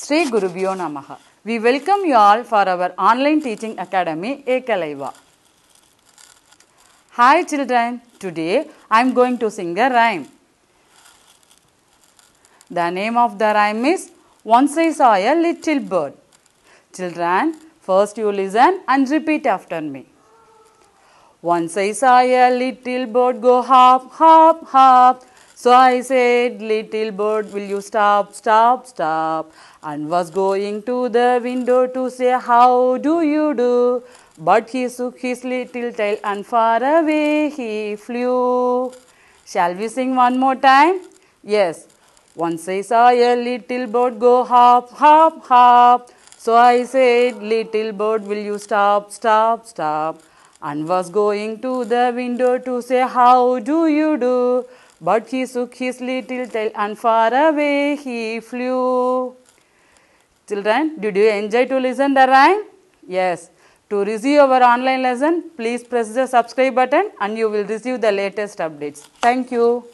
Sri Gurubhyo Namaha. We welcome you all for our online teaching academy Ekalaiva. Hi children, today I am going to sing a rhyme. The name of the rhyme is Once I Saw a Little Bird. Children, first you listen and repeat after me. Once I saw a little bird go hop, hop, hop so I said, Little bird, will you stop, stop, stop? And was going to the window to say, How do you do? But he shook his little tail and far away he flew. Shall we sing one more time? Yes. Once I saw a little bird go hop, hop, hop. So I said, Little bird, will you stop, stop, stop? And was going to the window to say, How do you do? But he shook his little tail and far away he flew. Children, did you enjoy to listen the rhyme? Yes. To receive our online lesson, please press the subscribe button and you will receive the latest updates. Thank you.